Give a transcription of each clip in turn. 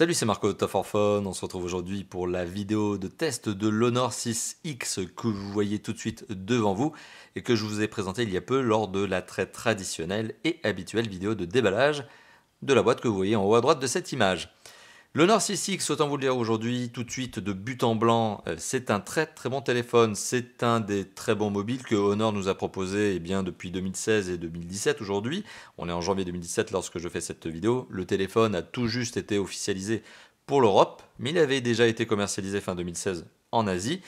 Salut, c'est Marco de top On se retrouve aujourd'hui pour la vidéo de test de l'Honor 6X que vous voyez tout de suite devant vous et que je vous ai présenté il y a peu lors de la très traditionnelle et habituelle vidéo de déballage de la boîte que vous voyez en haut à droite de cette image. Le Nord 6X, autant vous le dire aujourd'hui, tout de suite de but en blanc, euh, c'est un très très bon téléphone, c'est un des très bons mobiles que Honor nous a proposé et eh bien, depuis 2016 et 2017 aujourd'hui. On est en janvier 2017 lorsque je fais cette vidéo. Le téléphone a tout juste été officialisé pour l'Europe, mais il avait déjà été commercialisé fin 2016 en Asie.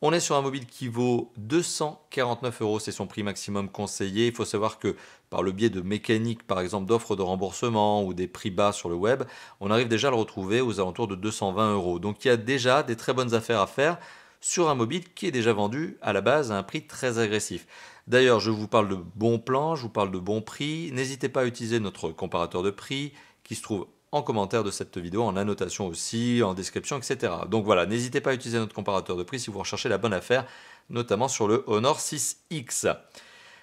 On est sur un mobile qui vaut 249 euros, c'est son prix maximum conseillé. Il faut savoir que par le biais de mécaniques, par exemple d'offres de remboursement ou des prix bas sur le web, on arrive déjà à le retrouver aux alentours de 220 euros. Donc il y a déjà des très bonnes affaires à faire sur un mobile qui est déjà vendu à la base à un prix très agressif. D'ailleurs, je vous parle de bons plans, je vous parle de bons prix. N'hésitez pas à utiliser notre comparateur de prix qui se trouve en commentaire de cette vidéo, en annotation aussi, en description, etc. Donc voilà, n'hésitez pas à utiliser notre comparateur de prix si vous recherchez la bonne affaire, notamment sur le Honor 6X.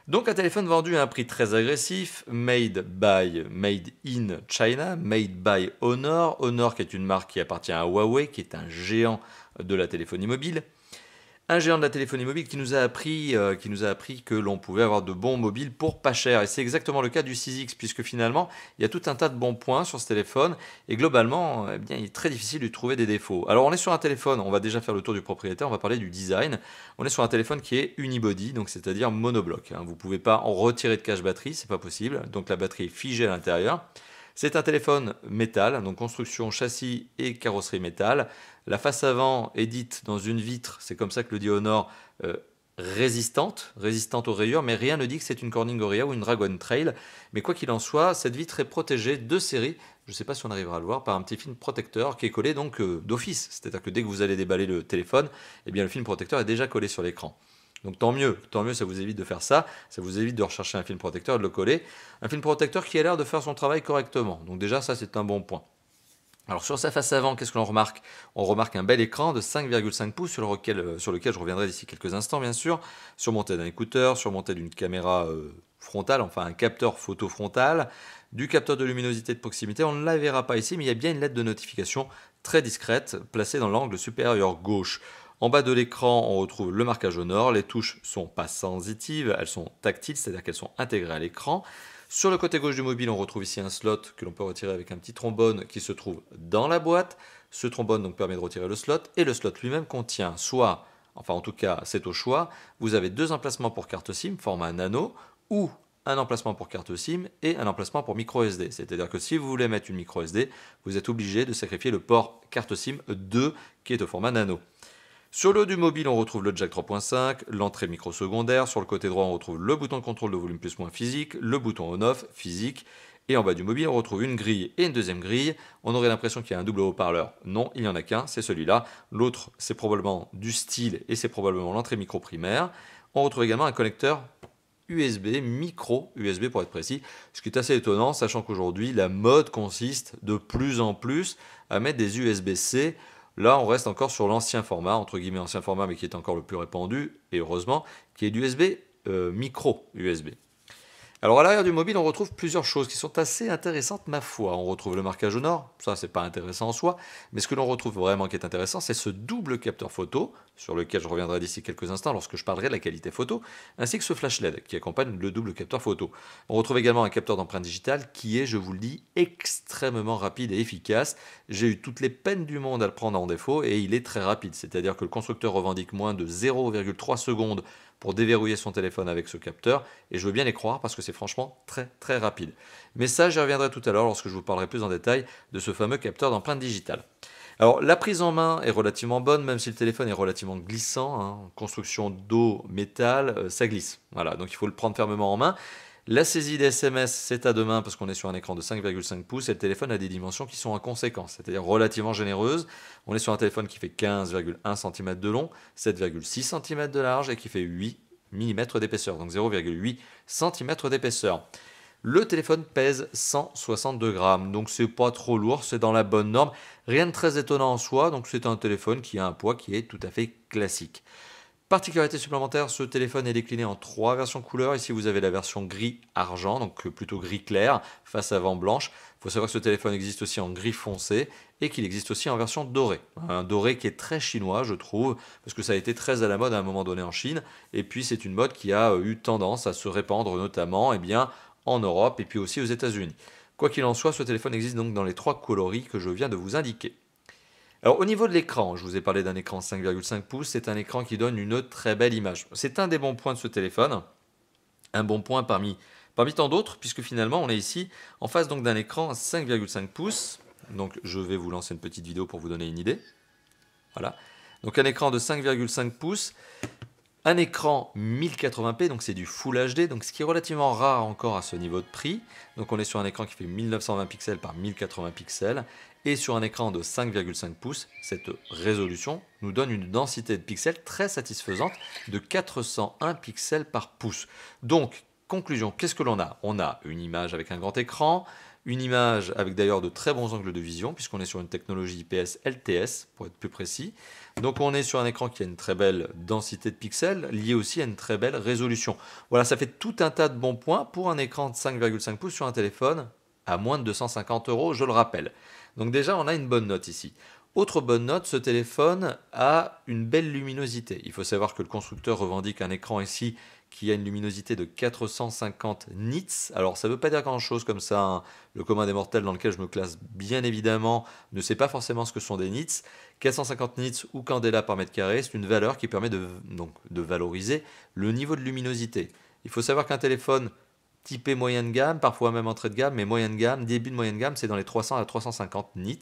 Donc un téléphone vendu à un prix très agressif, made by, made in China, made by Honor, Honor qui est une marque qui appartient à Huawei, qui est un géant de la téléphonie mobile un géant de la téléphonie mobile qui nous a appris, euh, qui nous a appris que l'on pouvait avoir de bons mobiles pour pas cher. Et c'est exactement le cas du 6X, puisque finalement, il y a tout un tas de bons points sur ce téléphone. Et globalement, eh bien, il est très difficile de trouver des défauts. Alors, on est sur un téléphone, on va déjà faire le tour du propriétaire, on va parler du design. On est sur un téléphone qui est unibody, donc c'est-à-dire monobloc. Hein. Vous ne pouvez pas en retirer de cache batterie, c'est pas possible. Donc, la batterie est figée à l'intérieur. C'est un téléphone métal, donc construction châssis et carrosserie métal. La face avant est dite dans une vitre, c'est comme ça que le dit Honor, euh, résistante, résistante aux rayures, mais rien ne dit que c'est une Corning Gorilla ou une Dragon Trail. Mais quoi qu'il en soit, cette vitre est protégée de série, je ne sais pas si on arrivera à le voir, par un petit film protecteur qui est collé donc euh, d'office. C'est-à-dire que dès que vous allez déballer le téléphone, eh bien le film protecteur est déjà collé sur l'écran. Donc tant mieux, tant mieux, ça vous évite de faire ça, ça vous évite de rechercher un film protecteur et de le coller. Un film protecteur qui a l'air de faire son travail correctement. Donc déjà, ça c'est un bon point. Alors sur sa face avant, qu'est-ce que l'on remarque On remarque un bel écran de 5,5 pouces sur lequel, euh, sur lequel je reviendrai d'ici quelques instants bien sûr, surmonté d'un écouteur, surmonté d'une caméra euh, frontale, enfin un capteur photo frontal, du capteur de luminosité de proximité. On ne la verra pas ici, mais il y a bien une lettre de notification très discrète placée dans l'angle supérieur gauche. En bas de l'écran, on retrouve le marquage au nord. Les touches sont pas sensitives, elles sont tactiles, c'est-à-dire qu'elles sont intégrées à l'écran. Sur le côté gauche du mobile, on retrouve ici un slot que l'on peut retirer avec un petit trombone qui se trouve dans la boîte. Ce trombone permet de retirer le slot et le slot lui-même contient soit, enfin en tout cas c'est au choix, vous avez deux emplacements pour carte SIM format nano ou un emplacement pour carte SIM et un emplacement pour micro SD. C'est-à-dire que si vous voulez mettre une micro SD, vous êtes obligé de sacrifier le port carte SIM 2 qui est au format nano. Sur le haut du mobile, on retrouve le jack 3.5, l'entrée micro secondaire. Sur le côté droit, on retrouve le bouton de contrôle de volume plus moins physique, le bouton on-off physique. Et en bas du mobile, on retrouve une grille et une deuxième grille. On aurait l'impression qu'il y a un double haut-parleur. Non, il n'y en a qu'un, c'est celui-là. L'autre, c'est probablement du style et c'est probablement l'entrée micro primaire. On retrouve également un connecteur USB, micro USB pour être précis, ce qui est assez étonnant, sachant qu'aujourd'hui, la mode consiste de plus en plus à mettre des USB-C Là, on reste encore sur l'ancien format, entre guillemets ancien format, mais qui est encore le plus répandu, et heureusement, qui est l'USB euh, micro USB. Alors à l'arrière du mobile, on retrouve plusieurs choses qui sont assez intéressantes, ma foi. On retrouve le marquage au nord, ça c'est pas intéressant en soi, mais ce que l'on retrouve vraiment qui est intéressant, c'est ce double capteur photo, sur lequel je reviendrai d'ici quelques instants lorsque je parlerai de la qualité photo, ainsi que ce flash LED qui accompagne le double capteur photo. On retrouve également un capteur d'empreinte digitale qui est, je vous le dis, extrêmement rapide et efficace. J'ai eu toutes les peines du monde à le prendre en défaut et il est très rapide, c'est-à-dire que le constructeur revendique moins de 0,3 secondes pour déverrouiller son téléphone avec ce capteur. Et je veux bien les croire parce que c'est franchement très très rapide. Mais ça, j'y reviendrai tout à l'heure lorsque je vous parlerai plus en détail de ce fameux capteur d'empreinte digitale. Alors la prise en main est relativement bonne, même si le téléphone est relativement glissant. Hein. Construction d'eau, métal, euh, ça glisse. Voilà, donc il faut le prendre fermement en main. La saisie des SMS, c'est à demain parce qu'on est sur un écran de 5,5 pouces et le téléphone a des dimensions qui sont inconséquentes, c'est-à-dire relativement généreuses. On est sur un téléphone qui fait 15,1 cm de long, 7,6 cm de large et qui fait 8 mm d'épaisseur, donc 0,8 cm d'épaisseur. Le téléphone pèse 162 grammes, donc c'est pas trop lourd, c'est dans la bonne norme. Rien de très étonnant en soi, donc c'est un téléphone qui a un poids qui est tout à fait classique. Particularité supplémentaire, ce téléphone est décliné en trois versions couleurs. Ici, vous avez la version gris-argent, donc plutôt gris clair, face avant blanche. Il faut savoir que ce téléphone existe aussi en gris foncé et qu'il existe aussi en version dorée. Un doré qui est très chinois, je trouve, parce que ça a été très à la mode à un moment donné en Chine. Et puis, c'est une mode qui a euh, eu tendance à se répandre notamment eh bien, en Europe et puis aussi aux États-Unis. Quoi qu'il en soit, ce téléphone existe donc dans les trois coloris que je viens de vous indiquer. Alors au niveau de l'écran, je vous ai parlé d'un écran 5,5 pouces, c'est un écran qui donne une très belle image. C'est un des bons points de ce téléphone, un bon point parmi, parmi tant d'autres, puisque finalement on est ici en face donc d'un écran 5,5 pouces. Donc je vais vous lancer une petite vidéo pour vous donner une idée. Voilà. Donc un écran de 5,5 pouces, un écran 1080p, donc c'est du Full HD, donc ce qui est relativement rare encore à ce niveau de prix. Donc on est sur un écran qui fait 1920 pixels par 1080 pixels et sur un écran de 5,5 pouces, cette résolution nous donne une densité de pixels très satisfaisante de 401 pixels par pouce. Donc, conclusion, qu'est-ce que l'on a On a une image avec un grand écran, une image avec d'ailleurs de très bons angles de vision, puisqu'on est sur une technologie IPS LTS, pour être plus précis. Donc on est sur un écran qui a une très belle densité de pixels, liée aussi à une très belle résolution. Voilà, ça fait tout un tas de bons points pour un écran de 5,5 pouces sur un téléphone à moins de 250 euros, je le rappelle. Donc déjà, on a une bonne note ici. Autre bonne note, ce téléphone a une belle luminosité. Il faut savoir que le constructeur revendique un écran ici qui a une luminosité de 450 nits. Alors ça ne veut pas dire grand-chose comme ça. Hein. Le commun des mortels dans lequel je me classe bien évidemment ne sait pas forcément ce que sont des nits. 450 nits ou candela par mètre carré, c'est une valeur qui permet de valoriser le niveau de luminosité. Il faut savoir qu'un téléphone typé moyenne gamme, parfois même entrée de gamme, mais moyenne gamme, début de moyenne gamme, c'est dans les 300 à 350 nits.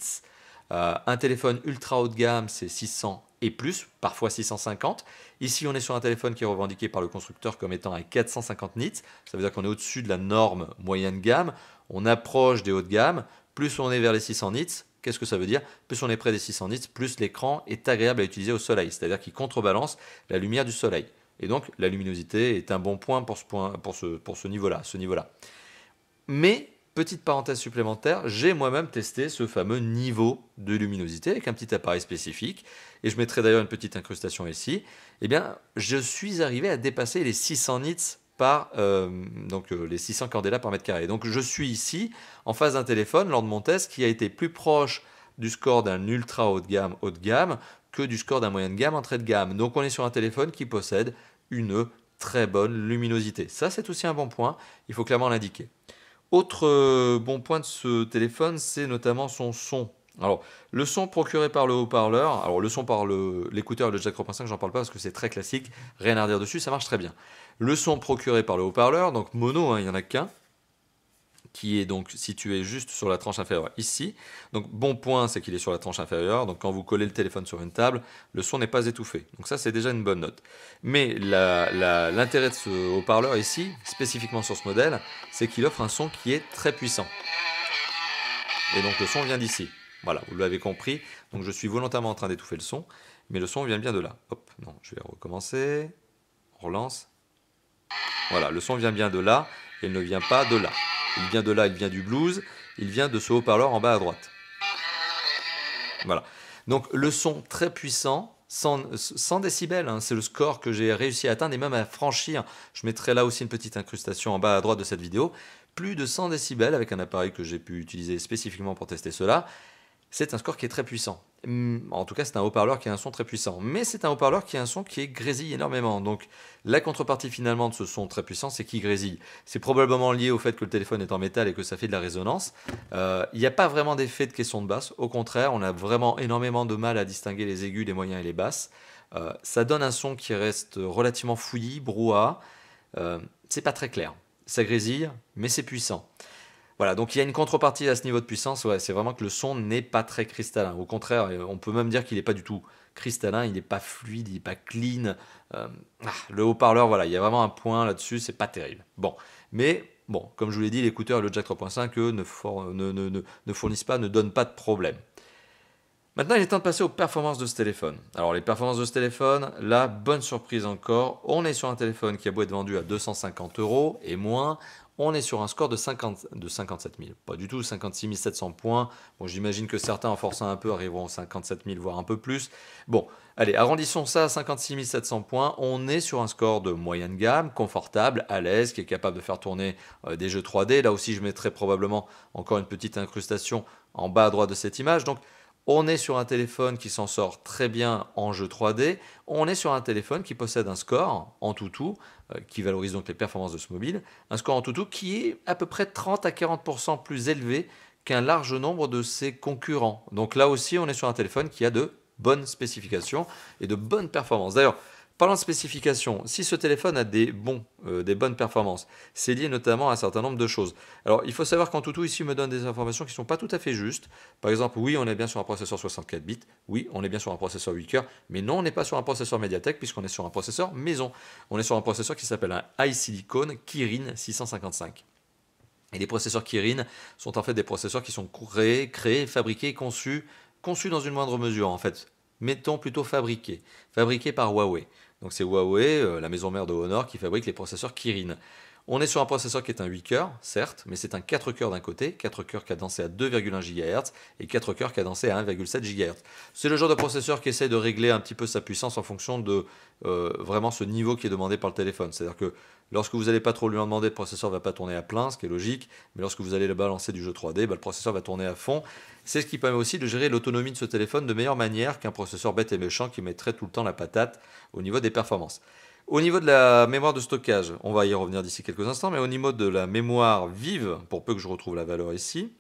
Euh, un téléphone ultra haut de gamme, c'est 600 et plus, parfois 650. Ici, on est sur un téléphone qui est revendiqué par le constructeur comme étant à 450 nits. Ça veut dire qu'on est au-dessus de la norme moyenne gamme. On approche des hauts de gamme. Plus on est vers les 600 nits, qu'est-ce que ça veut dire Plus on est près des 600 nits, plus l'écran est agréable à utiliser au soleil. C'est-à-dire qu'il contrebalance la lumière du soleil. Et donc la luminosité est un bon point pour ce, point, pour ce, pour ce niveau-là. Niveau Mais, petite parenthèse supplémentaire, j'ai moi-même testé ce fameux niveau de luminosité avec un petit appareil spécifique, et je mettrai d'ailleurs une petite incrustation ici. Eh bien, je suis arrivé à dépasser les 600 nits par euh, donc, euh, les 600 candela par mètre carré. Donc je suis ici en face d'un téléphone lors de mon test qui a été plus proche du score d'un ultra haut de gamme haut de gamme que du score d'un moyen de gamme entrée de gamme. Donc on est sur un téléphone qui possède une très bonne luminosité. Ça, c'est aussi un bon point, il faut clairement l'indiquer. Autre euh, bon point de ce téléphone, c'est notamment son son. Alors, le son procuré par le haut-parleur, alors le son par l'écouteur et le jack 3.5, j'en parle pas parce que c'est très classique, rien à dire dessus, ça marche très bien. Le son procuré par le haut-parleur, donc mono, hein, il y n'y en a qu'un, qui est donc situé juste sur la tranche inférieure ici. Donc bon point, c'est qu'il est sur la tranche inférieure, donc quand vous collez le téléphone sur une table, le son n'est pas étouffé. Donc ça, c'est déjà une bonne note. Mais l'intérêt de ce haut-parleur ici, spécifiquement sur ce modèle, c'est qu'il offre un son qui est très puissant. Et donc le son vient d'ici. Voilà, vous l'avez compris. Donc je suis volontairement en train d'étouffer le son, mais le son vient bien de là. Hop, non, je vais recommencer. relance. Voilà, le son vient bien de là, et il ne vient pas de là. Il vient de là, il vient du blues, il vient de ce haut-parleur en bas à droite. Voilà. Donc le son très puissant, 100, décibels, hein, c'est le score que j'ai réussi à atteindre et même à franchir. Je mettrai là aussi une petite incrustation en bas à droite de cette vidéo. Plus de 100 décibels avec un appareil que j'ai pu utiliser spécifiquement pour tester cela. C'est un score qui est très puissant. Mm, en tout cas, c'est un haut-parleur qui a un son très puissant. Mais c'est un haut-parleur qui a un son qui grésille énormément. Donc, la contrepartie finalement de ce son très puissant, c'est qu'il grésille. C'est probablement lié au fait que le téléphone est en métal et que ça fait de la résonance. Euh, il n'y a pas vraiment d'effet de caisson de basse. Au contraire, on a vraiment énormément de mal à distinguer les aigus, les moyens et les basses. Euh, ça donne un son qui reste relativement fouillis, brouhaha. Euh, c'est pas très clair. Ça grésille, mais c'est puissant. Voilà, donc il y a une contrepartie à ce niveau de puissance. c'est vraiment que le son n'est pas très cristallin. Au contraire, on peut même dire qu'il n'est pas du tout cristallin, il n'est pas fluide, il n'est pas clean. Euh, ah, le haut-parleur, voilà, il y a vraiment un point là-dessus, c'est pas terrible. Bon, mais bon, comme je vous l'ai dit, l'écouteur et le jack 3.5, ne, ne, fournissent pas, ne donnent pas de problème. Maintenant, il est temps de passer aux performances de ce téléphone. Alors, les performances de ce téléphone, là, bonne surprise encore. On est sur un téléphone qui a beau être vendu à 250 euros et moins. On est sur un score de, 50, de 57 000. Pas du tout, 56 700 points. Bon, j'imagine que certains, en forçant un peu, arriveront à 57 000, voire un peu plus. Bon, allez, arrondissons ça à 56 700 points. On est sur un score de moyenne gamme, confortable, à l'aise, qui est capable de faire tourner euh, des jeux 3D. Là aussi, je mettrai probablement encore une petite incrustation en bas à droite de cette image. Donc, on est sur un téléphone qui s'en sort très bien en jeu 3D. On est sur un téléphone qui possède un score en tout tout, euh, qui valorise donc les performances de ce mobile, un score en tout tout qui est à peu près 30 à 40% plus élevé qu'un large nombre de ses concurrents. Donc là aussi, on est sur un téléphone qui a de bonnes spécifications et de bonnes performances. D'ailleurs, Parlant de spécification, si ce téléphone a des, bons, euh, des bonnes performances, c'est lié notamment à un certain nombre de choses. Alors, il faut savoir qu'en ici, me donne des informations qui ne sont pas tout à fait justes. Par exemple, oui, on est bien sur un processeur 64 bits, oui, on est bien sur un processeur 8 coeurs, mais non, on n'est pas sur un processeur Mediatek, puisqu'on est sur un processeur maison. On est sur un processeur qui s'appelle un iSilicon Kirin 655. Et les processeurs Kirin sont en fait des processeurs qui sont créés, créés fabriqués, conçus, conçus dans une moindre mesure en fait. Mettons plutôt fabriqués, fabriqués par Huawei. Donc c'est Huawei, euh, la maison mère de Honor, qui fabrique les processeurs Kirin. On est sur un processeur qui est un 8 cœurs, certes, mais c'est un 4 cœurs d'un côté, 4 cœurs dansé à 2,1 GHz et 4 cœurs dansé à 1,7 GHz. C'est le genre de processeur qui essaie de régler un petit peu sa puissance en fonction de euh, vraiment ce niveau qui est demandé par le téléphone. C'est-à-dire que lorsque vous n'allez pas trop lui en demander, le processeur ne va pas tourner à plein, ce qui est logique, mais lorsque vous allez le balancer du jeu 3D, bah, le processeur va tourner à fond. C'est ce qui permet aussi de gérer l'autonomie de ce téléphone de meilleure manière qu'un processeur bête et méchant qui mettrait tout le temps la patate au niveau des performances. Au niveau de la mémoire de stockage, on va y revenir d'ici quelques instants, mais au niveau de la mémoire vive, pour peu que je retrouve la valeur ici,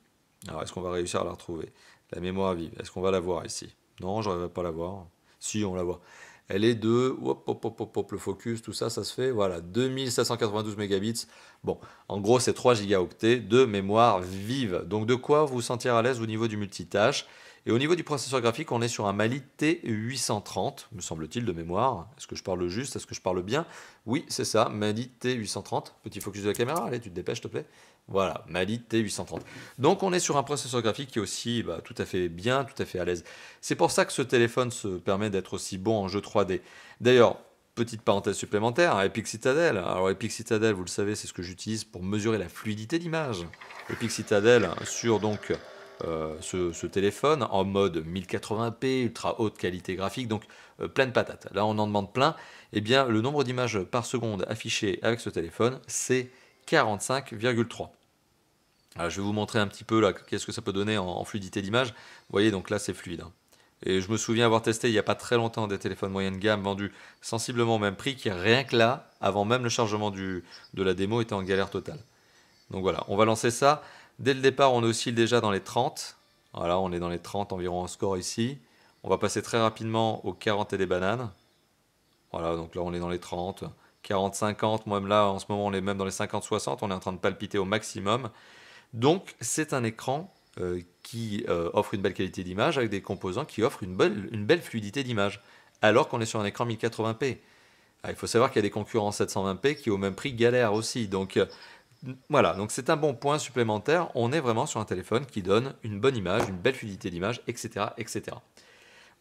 alors est-ce qu'on va réussir à la retrouver La mémoire vive, est-ce qu'on va la voir ici Non, je ne vais pas la voir. Si, on la voit. Elle est de, hop, hop, hop, hop, le focus, tout ça, ça se fait, voilà, 2792 mégabits. Bon, en gros, c'est 3 gigaoctets de mémoire vive. Donc, de quoi vous sentir à l'aise au niveau du multitâche et au niveau du processeur graphique, on est sur un Mali T830, me semble-t-il, de mémoire. Est-ce que je parle juste Est-ce que je parle bien Oui, c'est ça, Mali T830. Petit focus de la caméra, allez, tu te dépêches, s'il te plaît. Voilà, Mali T830. Donc on est sur un processeur graphique qui est aussi bah, tout à fait bien, tout à fait à l'aise. C'est pour ça que ce téléphone se permet d'être aussi bon en jeu 3D. D'ailleurs, petite parenthèse supplémentaire, hein, Epic Citadel. Alors Epic Citadel, vous le savez, c'est ce que j'utilise pour mesurer la fluidité d'image. Epic Citadel hein, sur donc euh, ce, téléphone en mode 1080p, ultra haute qualité graphique, donc euh, pleine patate. Là, on en demande plein. Eh bien, le nombre d'images par seconde affichées avec ce téléphone, c'est 45,3. Alors, je vais vous montrer un petit peu là qu'est-ce que ça peut donner en, fluidité d'image. Vous voyez, donc là, c'est fluide. Hein. Et je me souviens avoir testé il n'y a pas très longtemps des téléphones moyenne gamme vendus sensiblement au même prix, qui rien que là, avant même le chargement du, de la démo, était en galère totale. Donc voilà, on va lancer ça. Dès le départ, on oscille déjà dans les 30. Voilà, on est dans les 30 environ en score ici. On va passer très rapidement aux 40 et des bananes. Voilà, donc là on est dans les 30, 40, 50, moi même là en ce moment on est même dans les 50, 60, on est en train de palpiter au maximum. Donc c'est un écran euh, qui euh, offre une belle qualité d'image avec des composants qui offrent une belle, une belle fluidité d'image, alors qu'on est sur un écran 1080p. Ah, il faut savoir qu'il y a des concurrents 720p qui au même prix galèrent aussi, donc voilà, donc c'est un bon point supplémentaire. On est vraiment sur un téléphone qui donne une bonne image, une belle fluidité d'image, etc., etc.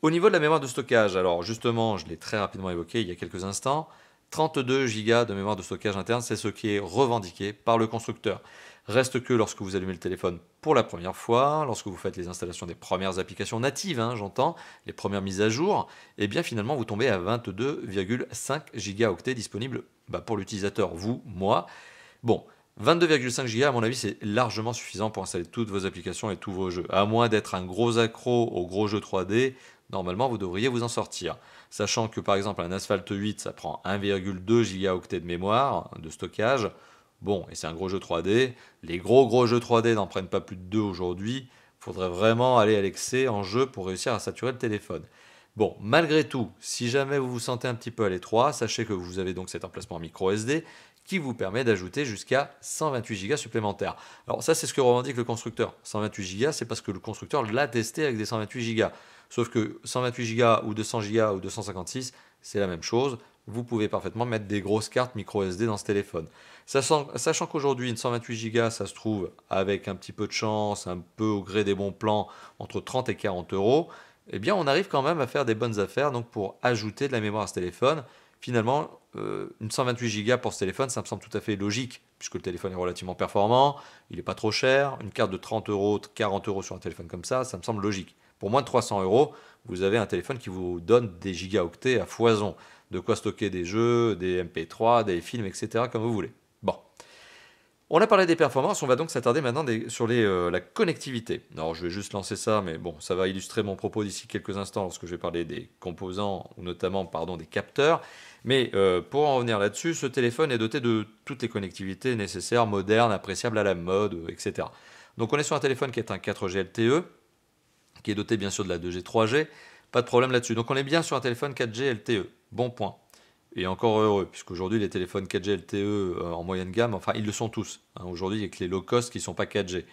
Au niveau de la mémoire de stockage, alors justement, je l'ai très rapidement évoqué il y a quelques instants, 32 Go de mémoire de stockage interne, c'est ce qui est revendiqué par le constructeur. Reste que lorsque vous allumez le téléphone pour la première fois, lorsque vous faites les installations des premières applications natives, hein, j'entends, les premières mises à jour, et eh bien finalement vous tombez à 22,5 go disponibles bah, pour l'utilisateur, vous, moi. Bon, 22,5 Go, à mon avis, c'est largement suffisant pour installer toutes vos applications et tous vos jeux. À moins d'être un gros accro aux gros jeux 3D, normalement, vous devriez vous en sortir. Sachant que, par exemple, un Asphalt 8, ça prend 1,2 Go de mémoire de stockage. Bon, et c'est un gros jeu 3D. Les gros gros jeux 3D n'en prennent pas plus de deux aujourd'hui. Faudrait vraiment aller à l'excès en jeu pour réussir à saturer le téléphone. Bon, malgré tout, si jamais vous vous sentez un petit peu à l'étroit, sachez que vous avez donc cet emplacement micro SD qui vous permet d'ajouter jusqu'à 128 Go supplémentaires. Alors ça, c'est ce que revendique le constructeur. 128 Go, c'est parce que le constructeur l'a testé avec des 128 Go. Sauf que 128 Go ou 200 Go ou 256, c'est la même chose. Vous pouvez parfaitement mettre des grosses cartes micro SD dans ce téléphone. Sachant, qu'aujourd'hui, une 128 Go, ça se trouve avec un petit peu de chance, un peu au gré des bons plans, entre 30 et 40 euros. Eh bien, on arrive quand même à faire des bonnes affaires donc pour ajouter de la mémoire à ce téléphone finalement, euh, une 128 Go pour ce téléphone, ça me semble tout à fait logique, puisque le téléphone est relativement performant, il n'est pas trop cher, une carte de 30 euros, 40 euros sur un téléphone comme ça, ça me semble logique. Pour moins de 300 euros, vous avez un téléphone qui vous donne des gigaoctets à foison, de quoi stocker des jeux, des MP3, des films, etc., comme vous voulez. Bon. On a parlé des performances, on va donc s'attarder maintenant sur euh, la connectivité. Alors je vais juste lancer ça, mais bon, ça va illustrer mon propos d'ici quelques instants lorsque je vais parler des composants, ou notamment pardon, des capteurs. Mais euh, pour en revenir là-dessus, ce téléphone est doté de toutes les connectivités nécessaires, modernes, appréciables à la mode, euh, etc. Donc on est sur un téléphone qui est un 4G LTE, qui est doté bien sûr de la 2G, 3G, pas de problème là-dessus. Donc on est bien sur un téléphone 4G LTE, bon point. Et encore heureux, puisqu'aujourd'hui les téléphones 4G LTE euh, en moyenne gamme, enfin ils le sont tous. Hein. Aujourd'hui, il n'y a que les low cost qui ne sont pas 4G.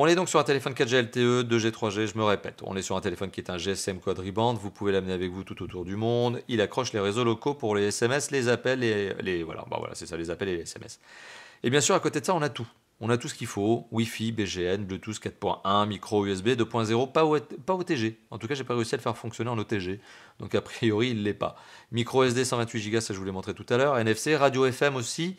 On est donc sur un téléphone 4G LTE, 2G, 3G, je me répète. On est sur un téléphone qui est un GSM quadriband, vous pouvez l'amener avec vous tout autour du monde. Il accroche les réseaux locaux pour les SMS, les appels et les. Voilà, voilà c'est ça, les appels et les SMS. Et bien sûr, à côté de ça, on a tout. On a tout ce qu'il faut Wi-Fi, BGN, Bluetooth 4.1, micro USB 2.0, pas, pas OTG. En tout cas, j'ai pas réussi à le faire fonctionner en OTG. Donc, a priori, il l'est pas. Micro SD 128 Go, ça je vous l'ai montré tout à l'heure. NFC, radio FM aussi.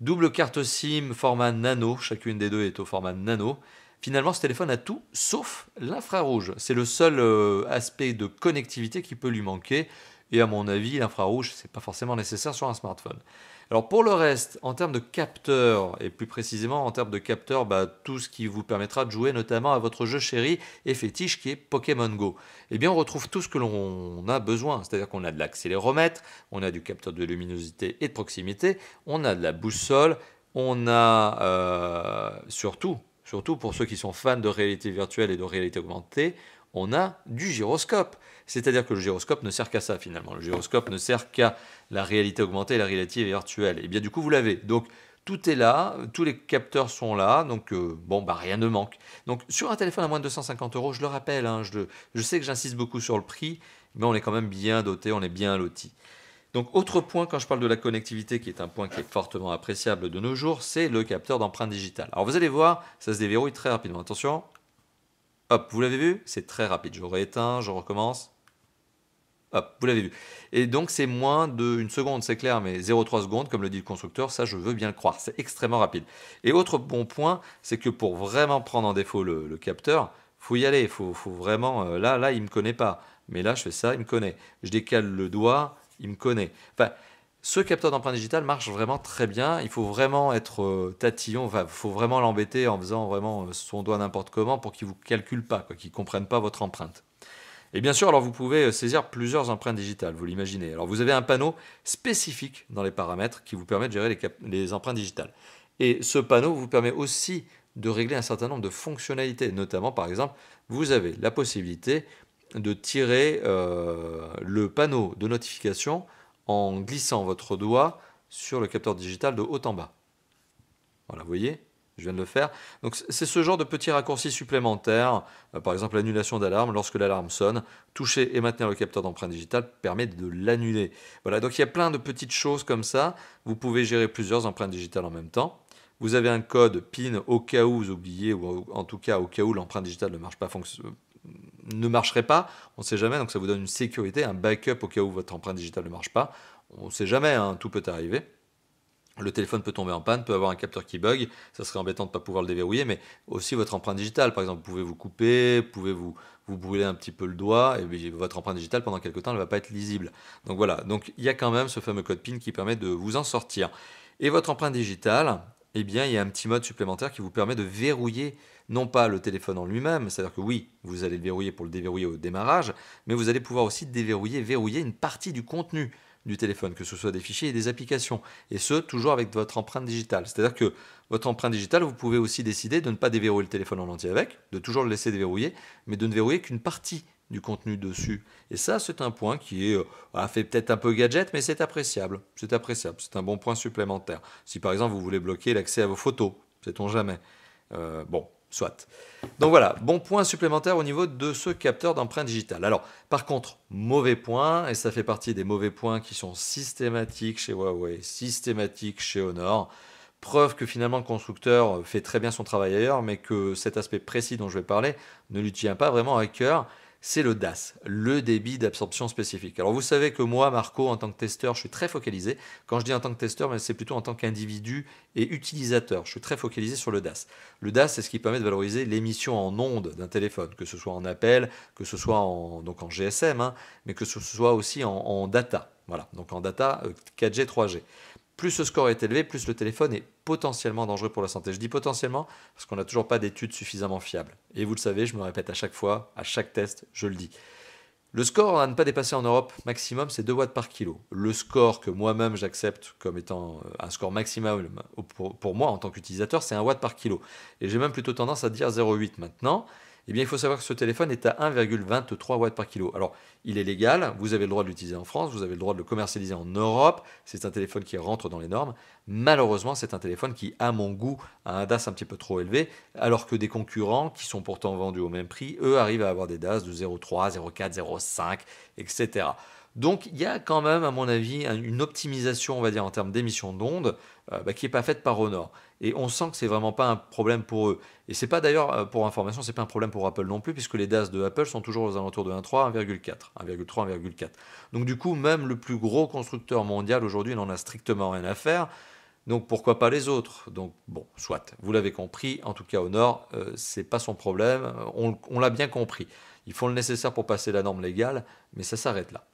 Double carte SIM format nano, chacune des deux est au format nano. Finalement, ce téléphone a tout sauf l'infrarouge. C'est le seul euh, aspect de connectivité qui peut lui manquer. Et à mon avis, l'infrarouge, n'est pas forcément nécessaire sur un smartphone. Alors pour le reste, en termes de capteurs, et plus précisément en termes de capteurs, bah, tout ce qui vous permettra de jouer notamment à votre jeu chéri et fétiche qui est Pokémon Go, eh bien on retrouve tout ce que l'on a besoin, c'est-à-dire qu'on a de l'accéléromètre, on a du capteur de luminosité et de proximité, on a de la boussole, on a euh, surtout, surtout pour ceux qui sont fans de réalité virtuelle et de réalité augmentée, on a du gyroscope. C'est-à-dire que le gyroscope ne sert qu'à ça finalement. Le gyroscope ne sert qu'à la réalité augmentée la relative et virtuelle. Et eh bien du coup, vous l'avez. Donc tout est là, tous les capteurs sont là, donc euh, bon, bah, rien ne manque. Donc sur un téléphone à moins de 250 euros, je le rappelle, hein, je, sais que j'insiste beaucoup sur le prix, mais on est quand même bien doté, on est bien loti. Donc autre point quand je parle de la connectivité, qui est un point qui est fortement appréciable de nos jours, c'est le capteur d'empreinte digitale. Alors vous allez voir, ça se déverrouille très rapidement. Attention, hop, vous l'avez vu, c'est très rapide. Je rééteins, je recommence vous l'avez vu. Et donc c'est moins d'une seconde, c'est clair, mais 0,3 secondes, comme le dit le constructeur, ça je veux bien le croire, c'est extrêmement rapide. Et autre bon point, c'est que pour vraiment prendre en défaut le, capteur capteur, faut y aller, faut, faut vraiment... Euh, là, là, il ne me connaît pas. Mais là, je fais ça, il me connaît. Je décale le doigt, il me connaît. Enfin, ce capteur d'empreinte digitale marche vraiment très bien. Il faut vraiment être euh, tatillon, il faut vraiment l'embêter en faisant vraiment euh, son doigt n'importe comment pour qu'il ne vous calcule pas, qu'il ne comprenne pas votre empreinte. Et bien sûr, alors vous pouvez euh, saisir plusieurs empreintes digitales, vous l'imaginez. Alors vous avez un panneau spécifique dans les paramètres qui vous permet de gérer les, empreintes digitales. Et ce panneau vous permet aussi de régler un certain nombre de fonctionnalités. Notamment, par exemple, vous avez la possibilité de tirer euh, le panneau de notification en glissant votre doigt sur le capteur digital de haut en bas. Voilà, vous voyez je viens de le faire. Donc c'est ce genre de petits raccourcis supplémentaires, euh, par exemple l'annulation d'alarme, lorsque l'alarme sonne, toucher et maintenir le capteur d'empreinte digitale permet de l'annuler. Voilà, donc il y a plein de petites choses comme ça, vous pouvez gérer plusieurs empreintes digitales en même temps. Vous avez un code PIN au cas où vous oubliez, ou en tout cas au cas où l'empreinte digitale ne marche pas ne marcherait pas, on ne sait jamais, donc ça vous donne une sécurité, un backup au cas où votre empreinte digitale ne marche pas. On ne sait jamais, hein, tout peut arriver le téléphone peut tomber en panne, peut avoir un capteur qui bug, ça serait embêtant de ne pas pouvoir le déverrouiller, mais aussi votre empreinte digitale, par exemple, pouvez vous couper, pouvez vous, vous brûler un petit peu le doigt, et votre empreinte digitale pendant quelque temps ne va pas être lisible. Donc voilà, donc il y a quand même ce fameux code PIN qui permet de vous en sortir. Et votre empreinte digitale, eh bien, il y a un petit mode supplémentaire qui vous permet de verrouiller non pas le téléphone en lui-même, c'est-à-dire que oui, vous allez le verrouiller pour le déverrouiller au démarrage, mais vous allez pouvoir aussi déverrouiller, verrouiller une partie du contenu téléphone, que ce soit des fichiers et des applications. Et ce, toujours avec votre empreinte digitale. C'est-à-dire que votre empreinte digitale, vous pouvez aussi décider de ne pas déverrouiller le téléphone en entier avec, de toujours le laisser déverrouiller, mais de ne verrouiller qu'une partie du contenu dessus. Et ça, c'est un point qui est, euh, ah, fait peut-être un peu gadget, mais c'est appréciable. C'est appréciable, c'est un bon point supplémentaire. Si par exemple vous voulez bloquer l'accès à vos photos, sait-on jamais. Euh, bon, Soit. Donc voilà, bon point supplémentaire au niveau de ce capteur d'empreinte digitale. Alors, par contre, mauvais point, et ça fait partie des mauvais points qui sont systématiques chez Huawei, systématiques chez Honor. Preuve que finalement le constructeur fait très bien son travail ailleurs, mais que cet aspect précis dont je vais parler ne lui tient pas vraiment à cœur c'est le DAS, le débit d'absorption spécifique. Alors vous savez que moi, Marco, en tant que testeur, je suis très focalisé. Quand je dis en tant que testeur, c'est plutôt en tant qu'individu et utilisateur. Je suis très focalisé sur le DAS. Le DAS, c'est ce qui permet de valoriser l'émission en ondes d'un téléphone, que ce soit en appel, que ce soit en, donc en GSM, hein, mais que ce soit aussi en data. Voilà, donc en data 4G, euh, 3G plus ce score est élevé, plus le téléphone est potentiellement dangereux pour la santé. Je dis potentiellement parce qu'on n'a toujours pas d'études suffisamment fiables. Et vous le savez, je me répète à chaque fois, à chaque test, je le dis. Le score à ne pas dépasser en Europe maximum, c'est 2 watts par kilo. Le score que moi-même j'accepte comme étant euh, un score maximum pour moi en tant qu'utilisateur, c'est 1 watt par kilo. Et j'ai même plutôt tendance à dire 0,8 maintenant. Eh bien, il faut savoir que ce téléphone est à 1,23 watts par kilo. Alors, il est légal, vous avez le droit de l'utiliser en France, vous avez le droit de le commercialiser en Europe, c'est un téléphone qui rentre dans les normes. Malheureusement, c'est un téléphone qui, à mon goût, a un DAS un petit peu trop élevé, alors que des concurrents qui sont pourtant vendus au même prix, eux arrivent à avoir des DAS de 0,3, 0,4, 0,5, etc. Donc il y a quand même, à mon avis, une optimisation, on va dire, en termes d'émissions d'ondes, euh, bah, qui n'est pas faite par Honor. Et on sent que c'est vraiment pas un problème pour eux. Et c'est pas d'ailleurs, euh, pour information, c'est pas un problème pour Apple non plus, puisque les DAS de Apple sont toujours aux alentours de 1,3, 1,4, 1,3, 1,4. Donc du coup, même le plus gros constructeur mondial aujourd'hui n'en a strictement rien à faire. Donc pourquoi pas les autres Donc bon, soit, vous l'avez compris, en tout cas Honor, ce euh, c'est pas son problème, on, on l'a bien compris. Ils font le nécessaire pour passer la norme légale, mais ça s'arrête là.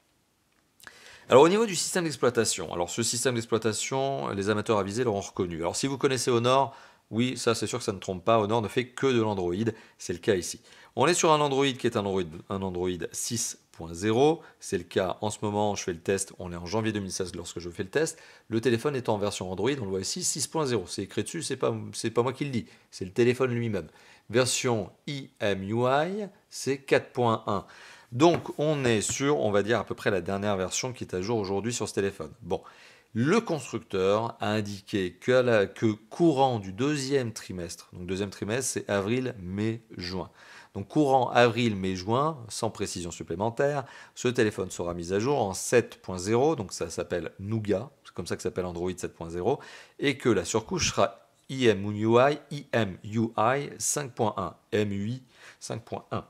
Alors au niveau du système d'exploitation, alors ce système d'exploitation, les amateurs avisés l'auront reconnu. Alors si vous connaissez Honor, oui, ça c'est sûr que ça ne trompe pas, Honor ne fait que de l'Android, c'est le cas ici. On est sur un Android qui est un Android, un 6.0, c'est le cas en ce moment, je fais le test, on est en janvier 2016 lorsque je fais le test, le téléphone est en version Android, on le voit ici, 6.0, c'est écrit dessus, c'est pas, pas moi qui le dis, c'est le téléphone lui-même. Version IMUI, c'est 4.1. Donc on est sur, on va dire à peu près la dernière version qui est à jour aujourd'hui sur ce téléphone. Bon, le constructeur a indiqué que, courant du deuxième trimestre, donc deuxième trimestre c'est avril, mai, juin. Donc courant avril, mai, juin, sans précision supplémentaire, ce téléphone sera mis à jour en 7.0, donc ça s'appelle Nougat, c'est comme ça que s'appelle Android 7.0, et que la surcouche sera IMUI, IMUI 5.1, MUI 5.1.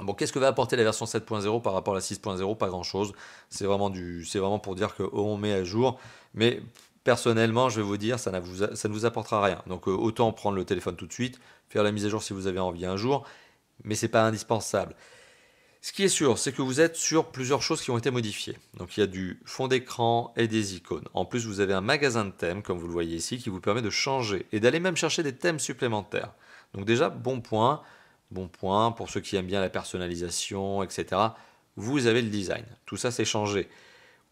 Bon, qu'est-ce que va apporter la version 7.0 par rapport à la 6.0 Pas grand-chose. C'est vraiment, du, vraiment pour dire qu'on met à jour. Mais personnellement, je vais vous dire, ça, ne vous, apportera rien. Donc euh, autant prendre le téléphone tout de suite, faire la mise à jour si vous avez envie un jour, mais ce n'est pas indispensable. Ce qui est sûr, c'est que vous êtes sur plusieurs choses qui ont été modifiées. Donc il y a du fond d'écran et des icônes. En plus, vous avez un magasin de thèmes, comme vous le voyez ici, qui vous permet de changer et d'aller même chercher des thèmes supplémentaires. Donc déjà, bon point bon point, pour ceux qui aiment bien la personnalisation, etc., vous avez le design. Tout ça, s'est changé.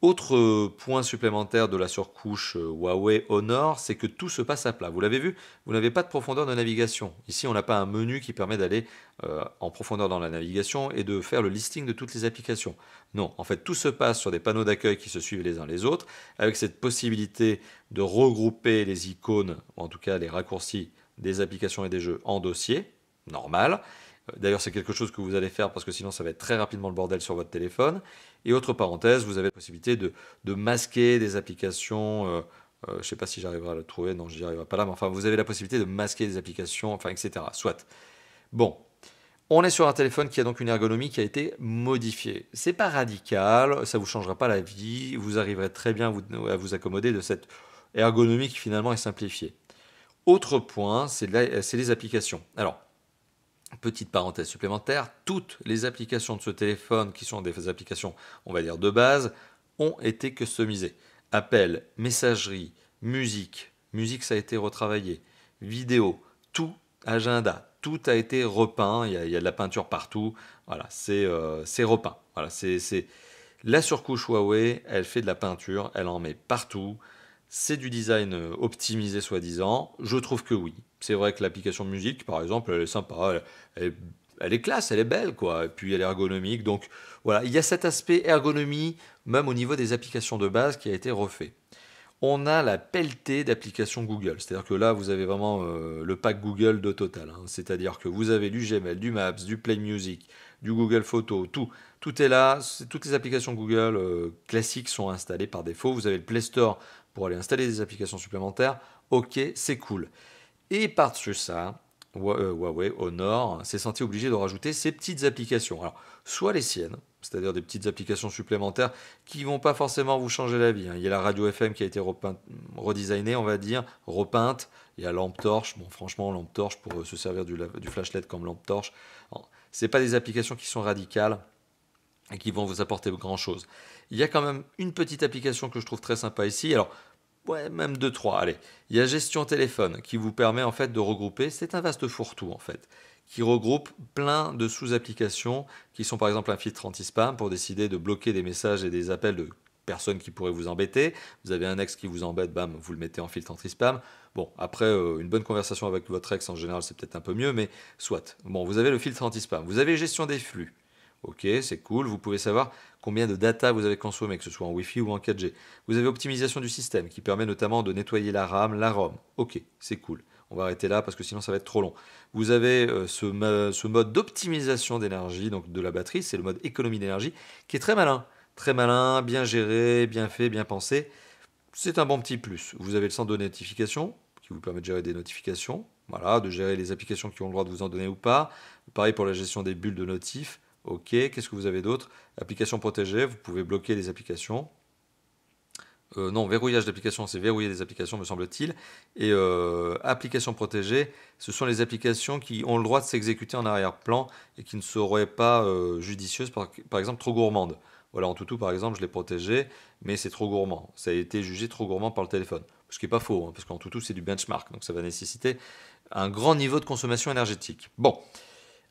Autre euh, point supplémentaire de la surcouche euh, Huawei Honor, c'est que tout se passe à plat. Vous l'avez vu, vous n'avez pas de profondeur de navigation. Ici, on n'a pas un menu qui permet d'aller euh, en profondeur dans la navigation et de faire le listing de toutes les applications. Non, en fait, tout se passe sur des panneaux d'accueil qui se suivent les uns les autres, avec cette possibilité de regrouper les icônes, en tout cas les raccourcis des applications et des jeux en dossier, normal. Euh, d'ailleurs, c'est quelque chose que vous allez faire parce que sinon, ça va être très rapidement le bordel sur votre téléphone. Et autre parenthèse, vous avez la possibilité de, masquer des applications. Euh, euh, je ne sais pas si j'arriverai à le trouver, non, je n'y arriverai pas là, mais enfin, vous avez la possibilité de masquer des applications, enfin, etc. Soit. Bon. On est sur un téléphone qui a donc une ergonomie qui a été modifiée. C'est pas radical, ça vous changera pas la vie, vous arriverez très bien à vous accommoder de cette ergonomie qui finalement est simplifiée. Autre point, c'est les applications. Alors, Petite parenthèse supplémentaire, toutes les applications de ce téléphone, qui sont des applications, on va dire, de base, ont été customisées. Appel, messagerie, musique, musique ça a été retravaillé, vidéo, tout, agenda, tout a été repeint, il y a, de la peinture partout, voilà, c'est euh, repeint. Voilà, c'est La surcouche Huawei, elle fait de la peinture, elle en met partout, c'est du design euh, optimisé soi-disant, je trouve que oui, c'est vrai que l'application musique, par exemple, elle est sympa, elle, est classe, elle est belle, quoi. Et puis elle est ergonomique. Donc voilà, il y a cet aspect ergonomie, même au niveau des applications de base, qui a été refait. On a la pelletée d'applications Google. C'est-à-dire que là, vous avez vraiment euh, le pack Google de Total. Hein. C'est-à-dire que vous avez du Gmail, du Maps, du Play Music, du Google Photo, tout. Tout est là. toutes les applications Google euh, classiques sont installées par défaut. Vous avez le Play Store pour aller installer des applications supplémentaires. Ok, c'est cool. Et par-dessus ça, euh, Huawei, Honor, s'est senti obligé de rajouter ses petites applications. Alors, soit les siennes, c'est-à-dire des petites applications supplémentaires qui vont pas forcément vous changer la vie. Hein. Il y a la radio FM qui a été repeinte, redesignée, on va dire, repeinte. Il y a lampe torche. Bon, franchement, lampe torche pour euh, se servir du, du flash LED comme lampe torche. C'est pas des applications qui sont radicales et qui vont vous apporter grand chose. Il y a quand même une petite application que je trouve très sympa ici. Alors, ouais, même deux, trois, allez. Il y a gestion téléphone qui vous permet en fait de regrouper, c'est un vaste fourre-tout en fait, qui regroupe plein de sous-applications qui sont par exemple un filtre anti-spam pour décider de bloquer des messages et des appels de personnes qui pourraient vous embêter. Vous avez un ex qui vous embête, bam, vous le mettez en filtre anti-spam. Bon, après, euh, une bonne conversation avec votre ex en général, c'est peut-être un peu mieux, mais soit. Bon, vous avez le filtre anti-spam, vous avez gestion des flux, Ok, c'est cool. Vous pouvez savoir combien de data vous avez consommé, que ce soit en Wi-Fi ou en 4G. Vous avez optimisation du système qui permet notamment de nettoyer la RAM, la ROM. Ok, c'est cool. On va arrêter là parce que sinon ça va être trop long. Vous avez euh, ce, mode d'optimisation d'énergie, donc de la batterie, c'est le mode économie d'énergie, qui est très malin. Très malin, bien géré, bien fait, bien pensé. C'est un bon petit plus. Vous avez le centre de notification qui vous permet de gérer des notifications. Voilà, de gérer les applications qui ont le droit de vous en donner ou pas. Pareil pour la gestion des bulles de notifs. OK, qu'est-ce que vous avez d'autre Applications protégées, vous pouvez bloquer les applications. Euh, non, verrouillage d'applications, c'est verrouiller des applications, me semble-t-il. Et euh, applications protégées, ce sont les applications qui ont le droit de s'exécuter en arrière-plan et qui ne seraient pas euh, judicieuses, par, exemple trop gourmandes. Voilà, en tout par exemple, je l'ai protégé, mais c'est trop gourmand. Ça a été jugé trop gourmand par le téléphone. Ce qui n'est pas faux, hein, parce qu'en tout c'est du benchmark, donc ça va nécessiter un grand niveau de consommation énergétique. Bon.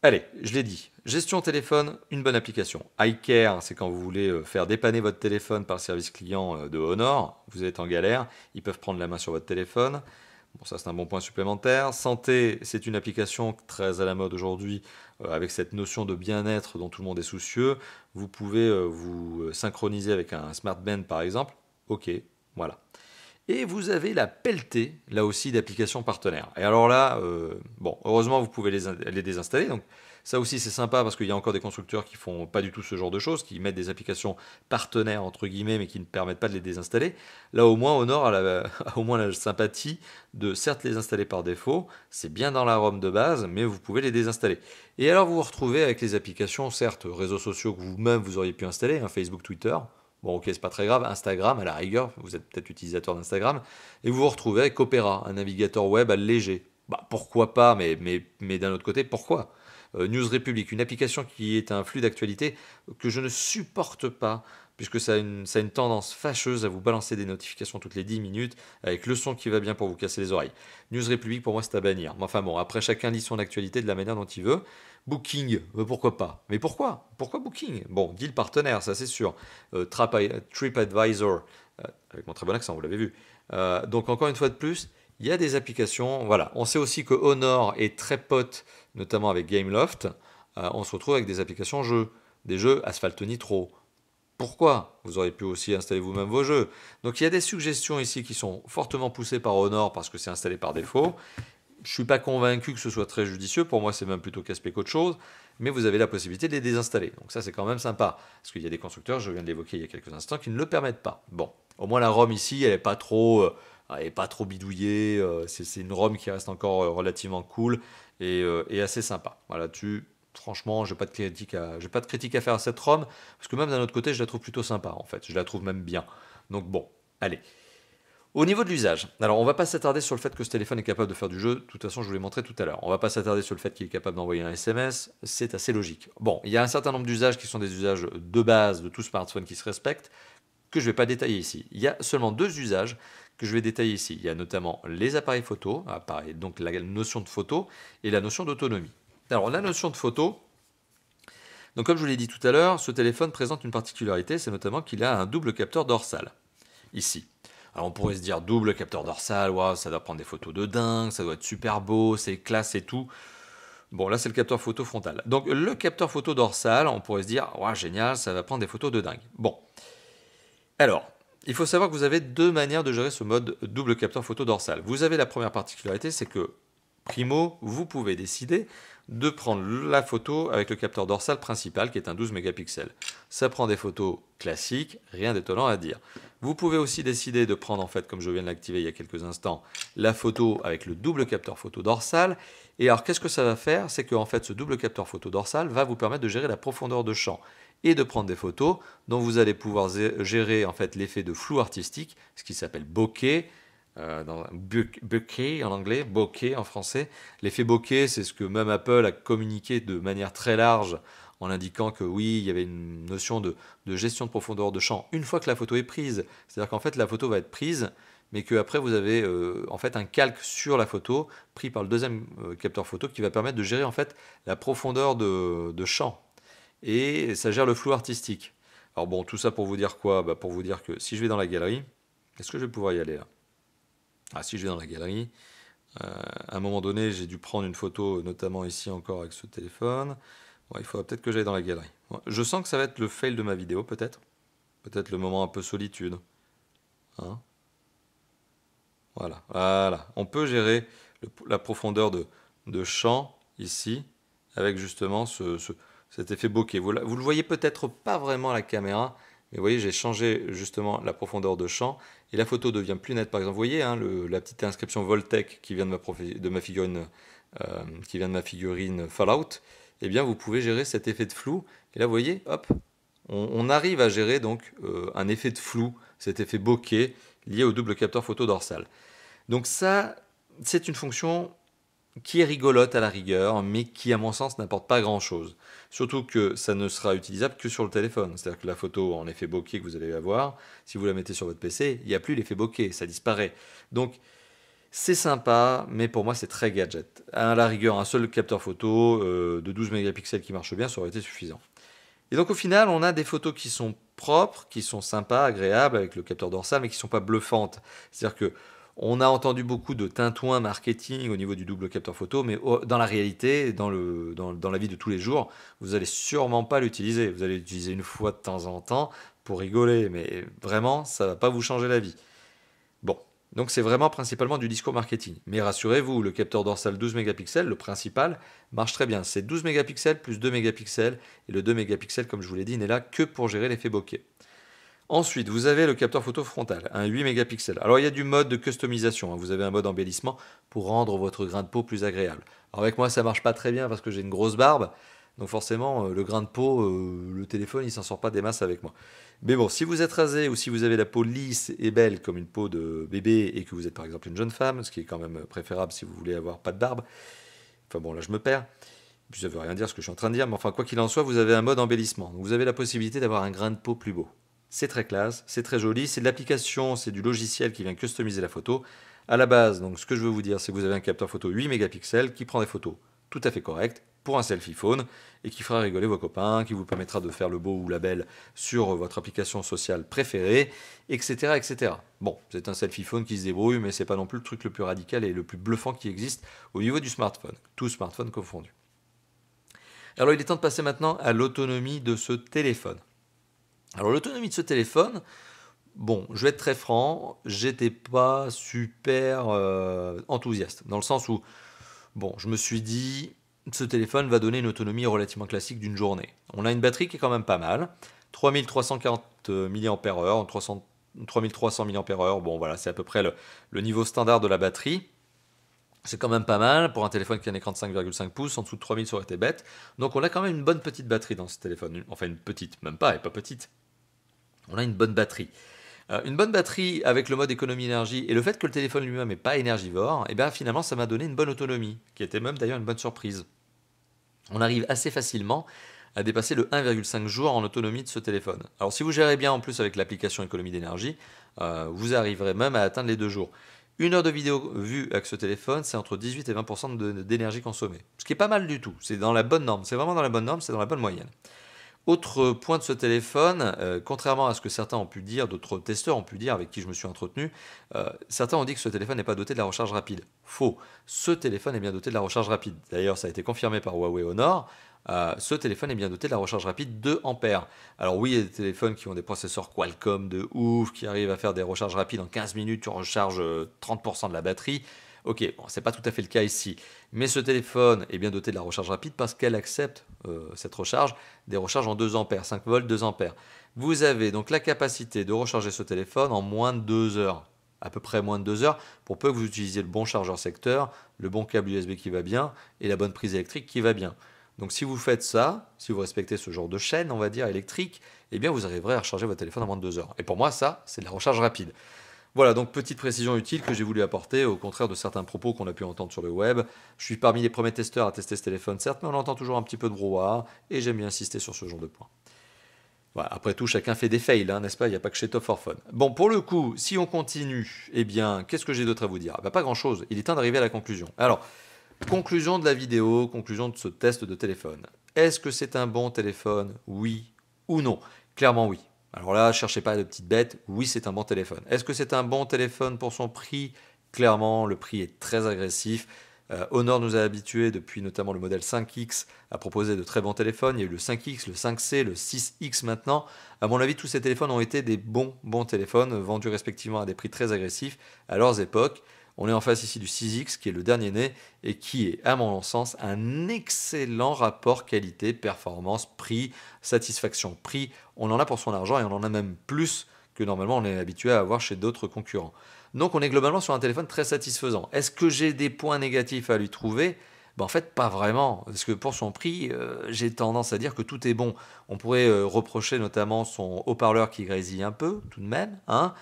Allez, je l'ai dit. Gestion téléphone, une bonne application. iCare, c'est quand vous voulez euh, faire dépanner votre téléphone par le service client euh, de Honor. Vous êtes en galère, ils peuvent prendre la main sur votre téléphone. Bon, ça c'est un bon point supplémentaire. Santé, c'est une application très à la mode aujourd'hui euh, avec cette notion de bien-être dont tout le monde est soucieux. Vous pouvez vous synchroniser avec un smartband par exemple. Ok, voilà. Et vous avez la pelletée, là aussi, d'applications partenaires. Et alors là, euh, bon, heureusement, vous pouvez les, désinstaller. Donc, ça aussi, c'est sympa parce qu'il y a encore des constructeurs qui font pas du tout ce genre de choses, qui mettent des applications partenaires, entre guillemets, mais qui ne permettent pas de les désinstaller. Là, au moins, Honor a, au moins la sympathie de, certes, les installer par défaut, c'est bien dans la ROM de base, mais vous pouvez les désinstaller. Et alors, vous vous retrouvez avec les applications, certes, réseaux sociaux que vous-même vous auriez pu installer, hein, Facebook, Twitter, Bon, ok, c'est pas très grave. Instagram, à la rigueur, vous êtes peut-être utilisateur d'Instagram, et vous vous retrouvez avec Opera, un navigateur web allégé. Bah, pourquoi pas, mais, d'un autre côté, pourquoi euh, News République, une application qui est un flux d'actualité que je ne supporte pas puisque ça a, une, tendance fâcheuse à vous balancer des notifications toutes les 10 minutes avec le son qui va bien pour vous casser les oreilles. News République, pour moi, c'est à bannir. Mais enfin bon, après, chacun lit son actualité de la manière dont il veut. Booking, pourquoi pas Mais pourquoi Pourquoi Booking Bon, le partenaire, ça c'est sûr. Euh, TripAdvisor, euh, avec mon très bon accent, vous l'avez vu. Euh, donc encore une fois de plus, il y a des applications. Voilà, on sait aussi que Honor est très pote, notamment avec Gameloft. on se retrouve avec des applications jeux, des jeux Asphalt Nitro, pourquoi Vous auriez pu aussi installer vous-même vos jeux. Donc il y a des suggestions ici qui sont fortement poussées par Honor parce que c'est installé par défaut. Je ne suis pas convaincu que ce soit très judicieux, pour moi c'est même plutôt casse-pied qu'autre chose, mais vous avez la possibilité de les désinstaller. Donc ça c'est quand même sympa, parce qu'il y a des constructeurs, je viens de l'évoquer il y a quelques instants, qui ne le permettent pas. Bon, au moins la ROM ici, elle n'est pas trop... Euh, pas trop bidouillée, euh, c'est une ROM qui reste encore euh, relativement cool et, et assez sympa. Voilà, tu franchement, je n'ai pas, de critique à, faire à cette ROM, parce que même d'un autre côté, je la trouve plutôt sympa, en fait. Je la trouve même bien. Donc bon, allez. Au niveau de l'usage, alors on va pas s'attarder sur le fait que ce téléphone est capable de faire du jeu, de toute façon je vous l'ai montré tout à l'heure. On va pas s'attarder sur le fait qu'il est capable d'envoyer un SMS, c'est assez logique. Bon, il y a un certain nombre d'usages qui sont des usages de base de tout smartphone qui se respectent, que je ne vais pas détailler ici. Il y a seulement deux usages que je vais détailler ici. Il y a notamment les appareils photo, appareil, ah, donc la notion de photo et la notion d'autonomie. Alors la notion de photo, donc comme je vous l'ai dit tout à l'heure, ce téléphone présente une particularité, c'est notamment qu'il a un double capteur dorsal, ici. Alors on pourrait se dire double capteur dorsal, ça doit prendre des photos de dingue, ça doit être super beau, c'est classe et tout. Bon là c'est le capteur photo frontal. Donc le capteur photo dorsal, on pourrait se dire, wow, génial, ça va prendre des photos de dingue. Bon. Alors, il faut savoir que vous avez deux manières de gérer ce mode double capteur photo dorsal. Vous avez la première particularité, c'est que, primo, vous pouvez décider de prendre la photo avec le capteur dorsal principal qui est un 12 mégapixels. Ça prend des photos classiques, rien d'étonnant à dire. Vous pouvez aussi décider de prendre en fait, comme je viens de l'activer il y a quelques instants, la photo avec le double capteur photo dorsal. Et alors qu'est-ce que ça va faire C'est que fait ce double capteur photo dorsal va vous permettre de gérer la profondeur de champ et de prendre des photos dont vous allez pouvoir gérer en fait l'effet de flou artistique, ce qui s'appelle bokeh, euh, dans bokeh en anglais, bokeh en français. L'effet bokeh, c'est ce que même Apple a communiqué de manière très large en indiquant que oui, il y avait une notion de, gestion de profondeur de champ une fois que la photo est prise. C'est-à-dire qu'en fait, la photo va être prise, mais qu'après, vous avez euh, en fait un calque sur la photo pris par le deuxième euh, capteur photo qui va permettre de gérer en fait la profondeur de, champ. Et ça gère le flou artistique. Alors bon, tout ça pour vous dire quoi bah, Pour vous dire que si je vais dans la galerie, est-ce que je vais pouvoir y aller ah, si je vais dans la galerie, euh, à un moment donné, j'ai dû prendre une photo, notamment ici encore avec ce téléphone. il faudra peut-être que j'aille dans la galerie. je sens que ça va être le fail de ma vidéo, peut-être. Peut-être le moment un peu solitude. Hein voilà, voilà. On peut gérer la profondeur de, champ ici, avec justement cet effet bokeh. Vous, vous le voyez peut-être pas vraiment à la caméra, mais vous voyez, j'ai changé justement la profondeur de champ et la photo devient plus nette. Par exemple, vous voyez hein, la petite inscription Voltec qui vient de ma, figurine, euh, qui vient de ma figurine Fallout. Eh bien, vous pouvez gérer cet effet de flou. Et là, vous voyez, hop, on, arrive à gérer donc euh, un effet de flou, cet effet bokeh lié au double capteur photo dorsal. Donc ça, c'est une fonction qui est rigolote à la rigueur, mais qui, à mon sens, n'apporte pas grand-chose. Surtout que ça ne sera utilisable que sur le téléphone. C'est-à-dire que la photo en effet bokeh que vous allez avoir, si vous la mettez sur votre PC, il n'y a plus l'effet bokeh, ça disparaît. Donc, c'est sympa, mais pour moi, c'est très gadget. À la rigueur, un seul capteur photo euh, de 12 mégapixels qui marche bien, ça aurait été suffisant. Et donc, au final, on a des photos qui sont propres, qui sont sympas, agréables, avec le capteur dorsal, mais qui ne sont pas bluffantes. C'est-à-dire que on a entendu beaucoup de tintouin marketing au niveau du double capteur photo, mais dans la réalité, dans, dans la vie de tous les jours, vous n'allez sûrement pas l'utiliser. Vous allez l'utiliser une fois de temps en temps pour rigoler, mais vraiment, ça ne va pas vous changer la vie. Bon, donc c'est vraiment principalement du discours marketing. Mais rassurez-vous, le capteur dorsal 12 mégapixels, le principal, marche très bien. C'est 12 mégapixels plus 2 mégapixels, et le 2 mégapixels, comme je vous l'ai dit, n'est là que pour gérer l'effet bokeh. Ensuite, vous avez le capteur photo frontal, un 8 mégapixels. Alors il y a du mode de customisation, hein. vous avez un mode embellissement pour rendre votre grain de peau plus agréable. Alors avec moi ça marche pas très bien parce que j'ai une grosse barbe, donc forcément euh, le grain de peau, euh, le téléphone il s'en sort pas des masses avec moi. Mais bon, si vous êtes rasé ou si vous avez la peau lisse et belle comme une peau de bébé et que vous êtes par exemple une jeune femme, ce qui est quand même préférable si vous voulez avoir pas de barbe, enfin bon là je me perds, puis ne veut rien dire ce que je suis en train de dire, mais enfin quoi qu'il en soit, vous avez un mode embellissement. vous avez la possibilité d'avoir un grain de peau plus beau. C'est très classe, c'est très joli, c'est de l'application, c'est du logiciel qui vient customiser la photo. À la base, donc ce que je veux vous dire, c'est que vous avez un capteur photo 8 mégapixels qui prend des photos tout à fait correctes pour un selfie phone et qui fera rigoler vos copains, qui vous permettra de faire le beau ou la belle sur votre application sociale préférée, etc. etc. Bon, c'est un selfie phone qui se débrouille, mais c'est pas non plus le truc le plus radical et le plus bluffant qui existe au niveau du smartphone, tout smartphone confondu. Alors il est temps de passer maintenant à l'autonomie de ce téléphone. Alors l'autonomie de ce téléphone, bon, je vais être très franc, j'étais pas super euh, enthousiaste, dans le sens où, bon, je me suis dit, ce téléphone va donner une autonomie relativement classique d'une journée. On a une batterie qui est quand même pas mal, 3340 mAh, 3300 mAh, bon voilà, c'est à peu près le, niveau standard de la batterie. C'est quand même pas mal pour un téléphone qui a un écran de 5,5 pouces. En dessous de 3000, ça aurait été bête. Donc on a quand même une bonne petite batterie dans ce téléphone. Enfin, une petite, même pas, et pas petite on a une bonne batterie. Euh, une bonne batterie avec le mode économie énergie et le fait que le téléphone lui-même n'est pas énergivore, et eh bien finalement ça m'a donné une bonne autonomie, qui était même d'ailleurs une bonne surprise. On arrive assez facilement à dépasser le 1,5 jour en autonomie de ce téléphone. Alors si vous gérez bien en plus avec l'application économie d'énergie, euh, vous arriverez même à atteindre les deux jours. Une heure de vidéo vue avec ce téléphone, c'est entre 18 et 20% d'énergie consommée. Ce qui est pas mal du tout, c'est dans la bonne norme, c'est vraiment dans la bonne norme, c'est dans la bonne moyenne. Autre point de ce téléphone, euh, contrairement à ce que certains ont pu dire, d'autres testeurs ont pu dire avec qui je me suis entretenu, euh, certains ont dit que ce téléphone n'est pas doté de la recharge rapide. Faux. Ce téléphone est bien doté de la recharge rapide. D'ailleurs, ça a été confirmé par Huawei Honor. Euh, ce téléphone est bien doté de la recharge rapide 2 A. Alors oui, il y a des téléphones qui ont des processeurs Qualcomm de ouf, qui arrivent à faire des recharges rapides en 15 minutes, tu recharges 30% de la batterie. Ok, bon, n'est pas tout à fait le cas ici, mais ce téléphone est bien doté de la recharge rapide parce qu'elle accepte euh, cette recharge, des recharges en 2 ampères, 5 volts, 2 ampères. Vous avez donc la capacité de recharger ce téléphone en moins de 2 heures, à peu près moins de 2 heures, pour peu que vous utilisiez le bon chargeur secteur, le bon câble USB qui va bien et la bonne prise électrique qui va bien. Donc si vous faites ça, si vous respectez ce genre de chaîne, on va dire, électrique, eh bien vous arriverez à recharger votre téléphone en moins de 2 heures. Et pour moi, ça, c'est de la recharge rapide. Voilà, donc petite précision utile que j'ai voulu apporter, au contraire de certains propos qu'on a pu entendre sur le web. Je suis parmi les premiers testeurs à tester ce téléphone, certes, mais on entend toujours un petit peu de brouhaha, et j'aime bien insister sur ce genre de points. après tout, chacun fait des fails, hein, n'est-ce pas Il n'y a pas que chez Top for Bon, pour le coup, si on continue, eh bien, qu'est-ce que j'ai d'autre à vous dire ah bah, Pas grand-chose, il est temps d'arriver à la conclusion. Alors, conclusion de la vidéo, conclusion de ce test de téléphone. Est-ce que c'est un bon téléphone Oui ou non Clairement oui. Alors là, cherchez pas de petites bêtes. Oui, c'est un bon téléphone. Est-ce que c'est un bon téléphone pour son prix Clairement, le prix est très agressif. Euh, Honor nous a habitués depuis notamment le modèle 5X à proposer de très bons téléphones. Il y a eu le 5X, le 5C, le 6X maintenant. À mon avis, tous ces téléphones ont été des bons bons téléphones vendus respectivement à des prix très agressifs à leurs époques. On est en face ici du 6X, qui est le dernier né, et qui est, à mon sens, un excellent rapport qualité-performance-prix, satisfaction-prix. On en a pour son argent et on en a même plus que normalement on est habitué à avoir chez d'autres concurrents. Donc on est globalement sur un téléphone très satisfaisant. Est-ce que j'ai des points négatifs à lui trouver ben, en fait, pas vraiment, parce que pour son prix, euh, j'ai tendance à dire que tout est bon. On pourrait euh, reprocher notamment son haut-parleur qui grésille un peu, tout de même, hein,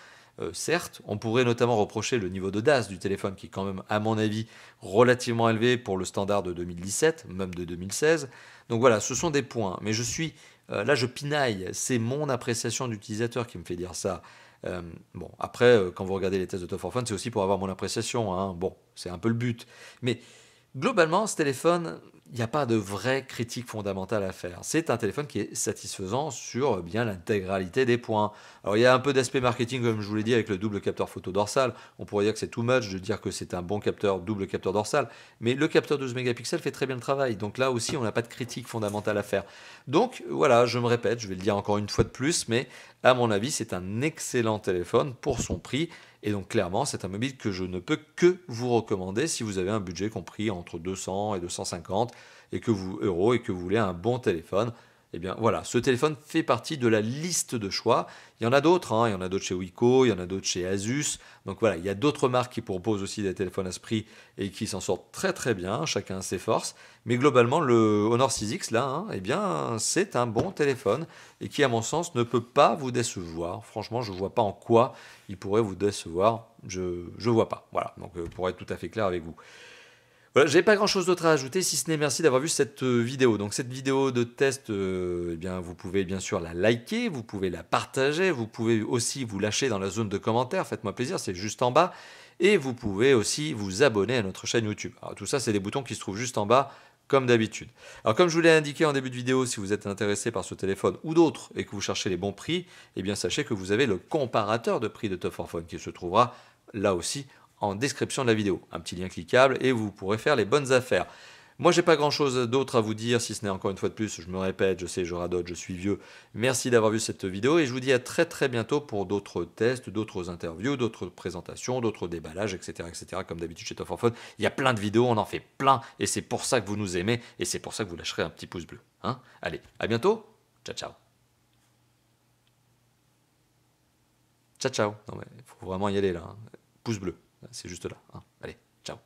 euh, certes, on pourrait notamment reprocher le niveau d'audace du téléphone qui est quand même, à mon avis, relativement élevé pour le standard de 2017, même de 2016. Donc voilà, ce sont des points. Mais je suis, euh, là je pinaille, c'est mon appréciation d'utilisateur qui me fait dire ça. Euh, bon, après, quand vous regardez les tests de Top Fun, c'est aussi pour avoir mon appréciation. Hein. Bon, c'est un peu le but. Mais globalement, ce téléphone, il n'y a pas de vraie critique fondamentale à faire. C'est un téléphone qui est satisfaisant sur eh bien l'intégralité des points. Alors il y a un peu d'aspect marketing, comme je vous l'ai dit, avec le double capteur photo dorsal. On pourrait dire que c'est too much de dire que c'est un bon capteur double capteur dorsal, mais le capteur 12 mégapixels fait très bien le travail. Donc là aussi, on n'a pas de critique fondamentale à faire. Donc voilà, je me répète, je vais le dire encore une fois de plus, mais à mon avis, c'est un excellent téléphone pour son prix. Et donc clairement, c'est un mobile que je ne peux que vous recommander si vous avez un budget compris entre 200 et 250 et que vous euros et que vous voulez un bon téléphone, eh bien voilà, ce téléphone fait partie de la liste de choix. Il y en a d'autres, hein. il y en a d'autres chez Wiko, il y en a d'autres chez Asus. Donc voilà, il y a d'autres marques qui proposent aussi des téléphones à ce prix et qui s'en sortent très très bien, chacun ses forces. Mais globalement, le Honor 6X, là, hein, eh bien c'est un bon téléphone et qui, à mon sens, ne peut pas vous décevoir. Franchement, je ne vois pas en quoi il pourrait vous décevoir. Je ne vois pas. Voilà, donc euh, pour être tout à fait clair avec vous. Je bah, j'ai pas grand chose d'autre à ajouter, si ce n'est merci d'avoir vu cette euh, vidéo. Donc cette vidéo de test, euh, eh bien, vous pouvez bien sûr la liker, vous pouvez la partager, vous pouvez aussi vous lâcher dans la zone de commentaires, faites-moi plaisir, c'est juste en bas. Et vous pouvez aussi vous abonner à notre chaîne YouTube. Alors, tout ça, c'est des boutons qui se trouvent juste en bas comme d'habitude. Alors comme je vous l'ai indiqué en début de vidéo, si vous êtes intéressé par ce téléphone ou d'autres et que vous cherchez les bons prix, eh bien sachez que vous avez le comparateur de prix de Top 4 Phone qui se trouvera là aussi en description de la vidéo. Un petit lien cliquable et vous pourrez faire les bonnes affaires. Moi, j'ai pas grand chose d'autre à vous dire, si ce n'est encore une fois de plus, je me répète, je sais, je radote, je suis vieux. Merci d'avoir vu cette vidéo et je vous dis à très très bientôt pour d'autres tests, d'autres interviews, d'autres présentations, d'autres déballages, etc. etc. comme d'habitude chez Top Phone. Il y a plein de vidéos, on en fait plein et c'est pour ça que vous nous aimez et c'est pour ça que vous lâcherez un petit pouce bleu. Hein Allez, à bientôt. Ciao, ciao. Ciao, ciao. Non, mais faut vraiment y aller là. Hein. Pouce bleu. C'est juste là. Hein. Allez, ciao.